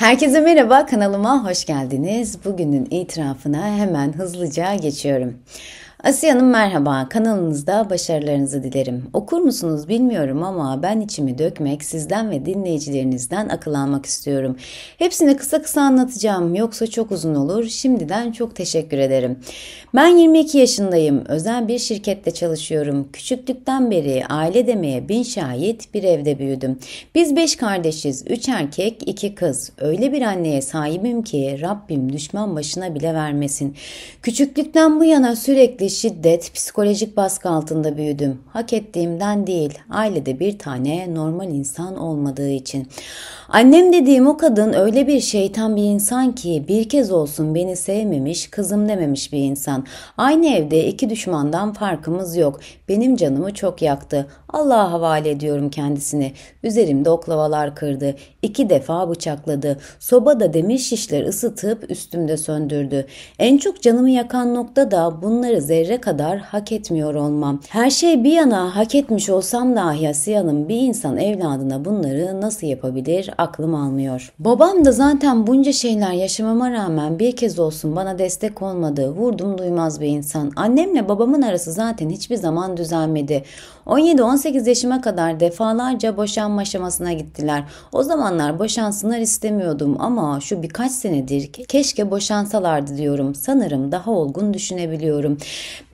Herkese merhaba, kanalıma hoş geldiniz. Bugünün itirafına hemen hızlıca geçiyorum. Asiye Hanım merhaba. Kanalınızda başarılarınızı dilerim. Okur musunuz bilmiyorum ama ben içimi dökmek, sizden ve dinleyicilerinizden akıl almak istiyorum. Hepsini kısa kısa anlatacağım. Yoksa çok uzun olur. Şimdiden çok teşekkür ederim. Ben 22 yaşındayım. Özel bir şirkette çalışıyorum. Küçüklükten beri aile demeye bin şahit bir evde büyüdüm. Biz 5 kardeşiz. 3 erkek, 2 kız. Öyle bir anneye sahibim ki Rabbim düşman başına bile vermesin. Küçüklükten bu yana sürekli şiddet, psikolojik baskı altında büyüdüm. Hak ettiğimden değil, ailede bir tane normal insan olmadığı için. Annem dediğim o kadın öyle bir şeytan bir insan ki bir kez olsun beni sevmemiş, kızım dememiş bir insan. Aynı evde iki düşmandan farkımız yok. Benim canımı çok yaktı. Allah'a havale ediyorum kendisini. Üzerimde oklavalar kırdı. İki defa bıçakladı. Sobada demir şişler ısıtıp üstümde söndürdü. En çok canımı yakan nokta da bunları zevk zerre kadar hak etmiyor olmam. Her şey bir yana hak etmiş olsam dahi Asiye'nin bir insan evladına bunları nasıl yapabilir aklım almıyor. Babam da zaten bunca şeyler yaşamama rağmen bir kez olsun bana destek olmadı. Vurdum duymaz bir insan. Annemle babamın arası zaten hiçbir zaman düzelmedi. 17-18 yaşıma kadar defalarca boşanma aşamasına gittiler. O zamanlar boşansınlar istemiyordum ama şu birkaç senedir keşke boşansalardı diyorum. Sanırım daha olgun düşünebiliyorum.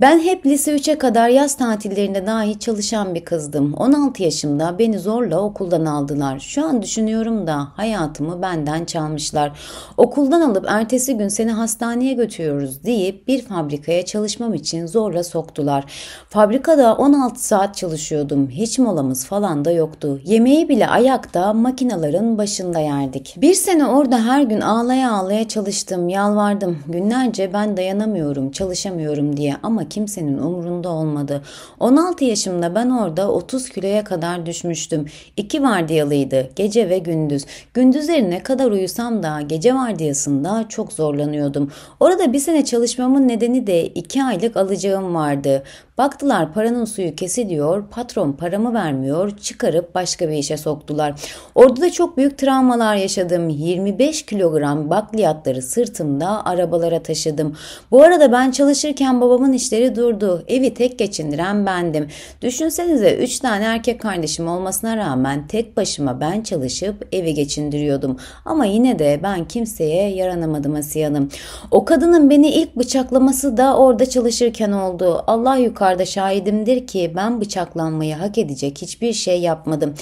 Ben hep lise 3'e kadar yaz tatillerinde dahi çalışan bir kızdım. 16 yaşımda beni zorla okuldan aldılar. Şu an düşünüyorum da hayatımı benden çalmışlar. Okuldan alıp ertesi gün seni hastaneye götürüyoruz deyip bir fabrikaya çalışmam için zorla soktular. Fabrikada 16 saat çalışıyordum. Hiç molamız falan da yoktu. Yemeği bile ayakta makinaların başında yerdik. Bir sene orada her gün ağlaya ağlaya çalıştım, yalvardım. Günlerce ben dayanamıyorum, çalışamıyorum diye ama kimsenin umurunda olmadı. 16 yaşımda ben orada 30 kiloya kadar düşmüştüm. İki vardiyalıydı gece ve gündüz. Gündüzleri ne kadar uyusam da gece vardiyasında çok zorlanıyordum. Orada bir sene çalışmamın nedeni de 2 aylık alacağım vardı. Baktılar paranın suyu kesiliyor, patron paramı vermiyor, çıkarıp başka bir işe soktular. Orada da çok büyük travmalar yaşadım. 25 kilogram bakliyatları sırtımda arabalara taşıdım. Bu arada ben çalışırken babamın işleri durdu. Evi tek geçindiren bendim. Düşünsenize 3 tane erkek kardeşim olmasına rağmen tek başıma ben çalışıp evi geçindiriyordum. Ama yine de ben kimseye yaranamadım Asiye Hanım. O kadının beni ilk bıçaklaması da orada çalışırken oldu. Allah yukarıda şahidimdir ki ben bıçaklanmayı hak edecek hiçbir şey yapmadım.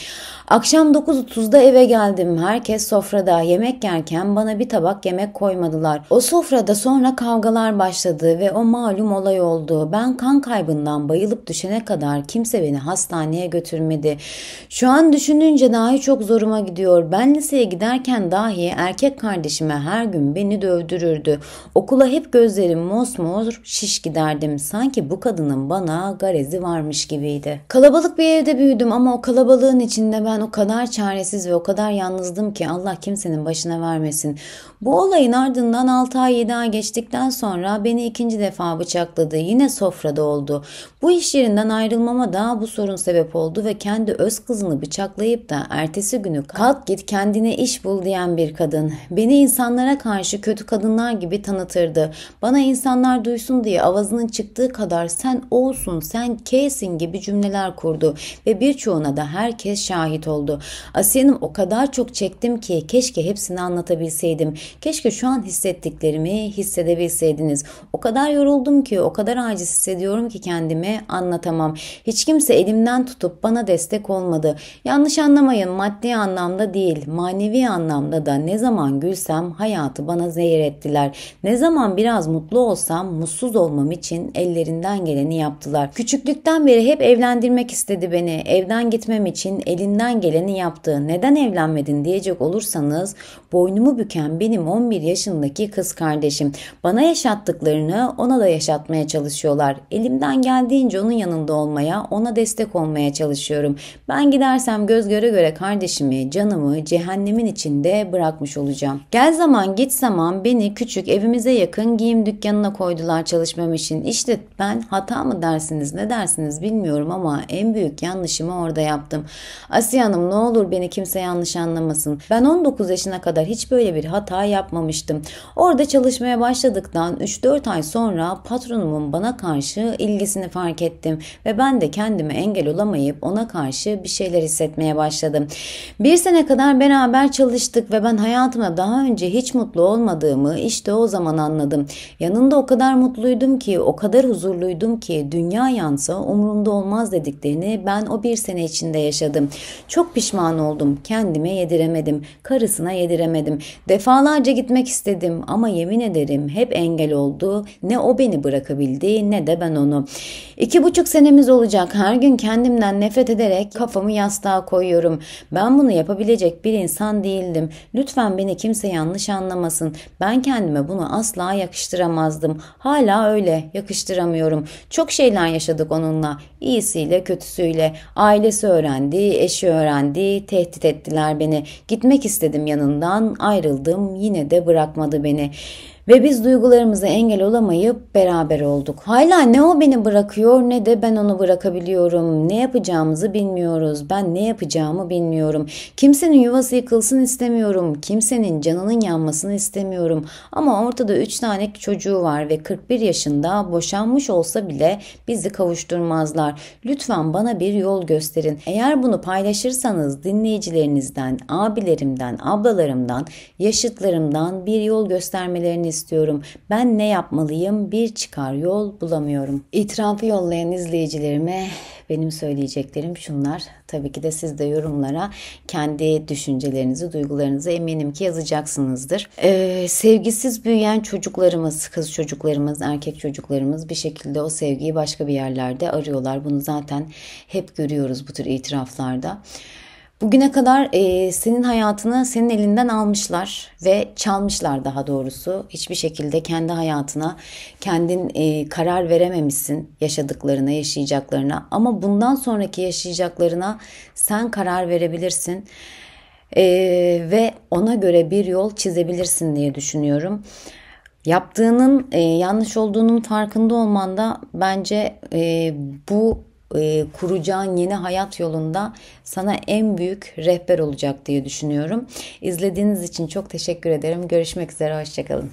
Akşam 9.30'da eve geldim. Herkes sofrada yemek yerken bana bir tabak yemek koymadılar. O sofrada sonra kavgalar başladı ve o malum olay oldu oldu. Ben kan kaybından bayılıp düşene kadar kimse beni hastaneye götürmedi. Şu an düşününce dahi çok zoruma gidiyor. Ben liseye giderken dahi erkek kardeşime her gün beni dövdürürdü. Okula hep gözlerim mosmor şiş giderdim. Sanki bu kadının bana garezi varmış gibiydi. Kalabalık bir evde büyüdüm ama o kalabalığın içinde ben o kadar çaresiz ve o kadar yalnızdım ki Allah kimsenin başına vermesin. Bu olayın ardından 6 ay 7 ay geçtikten sonra beni ikinci defa bıçakladı patladı, yine sofrada oldu. Bu iş yerinden ayrılmama daha bu sorun sebep oldu ve kendi öz kızını bıçaklayıp da ertesi günü kalk git kendine iş bul diyen bir kadın. Beni insanlara karşı kötü kadınlar gibi tanıtırdı. Bana insanlar duysun diye avazının çıktığı kadar sen olsun, sen kesin gibi cümleler kurdu ve birçoğuna da herkes şahit oldu. Asiye'nin o kadar çok çektim ki keşke hepsini anlatabilseydim. Keşke şu an hissettiklerimi hissedebilseydiniz. O kadar yoruldum ki, o kadar aciz hissediyorum ki kendimi anlatamam. Hiç kimse elimden tutup bana destek olmadı. Yanlış anlamayın maddi anlamda değil manevi anlamda da ne zaman gülsem hayatı bana zehir ettiler. Ne zaman biraz mutlu olsam mutsuz olmam için ellerinden geleni yaptılar. Küçüklükten beri hep evlendirmek istedi beni. Evden gitmem için elinden geleni yaptı. Neden evlenmedin diyecek olursanız boynumu büken benim 11 yaşındaki kız kardeşim. Bana yaşattıklarını ona da yaşatmaya yapmaya çalışıyorlar. Elimden geldiğince onun yanında olmaya, ona destek olmaya çalışıyorum. Ben gidersem göz göre göre kardeşimi, canımı cehennemin içinde bırakmış olacağım. Gel zaman git zaman beni küçük evimize yakın giyim dükkanına koydular çalışmam için. İşte ben hata mı dersiniz ne dersiniz bilmiyorum ama en büyük yanlışımı orada yaptım. Asiye Hanım ne olur beni kimse yanlış anlamasın. Ben 19 yaşına kadar hiç böyle bir hata yapmamıştım. Orada çalışmaya başladıktan 3-4 ay sonra patronumun toplumun bana karşı ilgisini fark ettim ve ben de kendime engel olamayıp ona karşı bir şeyler hissetmeye başladım. Bir sene kadar beraber çalıştık ve ben hayatımda daha önce hiç mutlu olmadığımı işte o zaman anladım. Yanında o kadar mutluydum ki, o kadar huzurluydum ki dünya yansa umurumda olmaz dediklerini ben o bir sene içinde yaşadım. Çok pişman oldum. Kendime yediremedim. Karısına yediremedim. Defalarca gitmek istedim ama yemin ederim hep engel oldu. Ne o beni bırakabilir yapabildi ne de ben onu. İki buçuk senemiz olacak her gün kendimden nefret ederek kafamı yastığa koyuyorum. Ben bunu yapabilecek bir insan değildim. Lütfen beni kimse yanlış anlamasın. Ben kendime bunu asla yakıştıramazdım. Hala öyle yakıştıramıyorum. Çok şeyler yaşadık onunla. İyisiyle kötüsüyle ailesi öğrendi, eşi öğrendi, tehdit ettiler beni. Gitmek istedim yanından, ayrıldım yine de bırakmadı beni. Ve biz duygularımıza engel olamayıp beraber olduk. Hala ne o beni bırakıyor ne de ben onu bırakabiliyorum. Ne yapacağımızı bilmiyoruz. Ben ne yapacağımı bilmiyorum. Kimsenin yuvası yıkılsın istemiyorum. Kimsenin canının yanmasını istemiyorum. Ama ortada 3 tane çocuğu var ve 41 yaşında boşanmış olsa bile bizi kavuşturmazlar. Lütfen bana bir yol gösterin. Eğer bunu paylaşırsanız dinleyicilerinizden, abilerimden, ablalarımdan, yaşıtlarımdan bir yol göstermelerini istiyorum. Ben ne yapmalıyım? Bir çıkar yol bulamıyorum. İtirafı yollayan izleyicilerime benim söyleyeceklerim şunlar. Tabii ki de siz de yorumlara kendi düşüncelerinizi, duygularınızı eminim ki yazacaksınızdır. Ee, sevgisiz büyüyen çocuklarımız, kız çocuklarımız, erkek çocuklarımız bir şekilde o sevgiyi başka bir yerlerde arıyorlar. Bunu zaten hep görüyoruz bu tür itiraflarda. Bugüne kadar e, senin hayatını senin elinden almışlar ve çalmışlar daha doğrusu. Hiçbir şekilde kendi hayatına kendin e, karar verememişsin yaşadıklarına, yaşayacaklarına. Ama bundan sonraki yaşayacaklarına sen karar verebilirsin e, ve ona göre bir yol çizebilirsin diye düşünüyorum. Yaptığının e, yanlış olduğunun farkında olman da bence e, bu e, kuracağın yeni hayat yolunda sana en büyük rehber olacak diye düşünüyorum. İzlediğiniz için çok teşekkür ederim. Görüşmek üzere, hoşçakalın.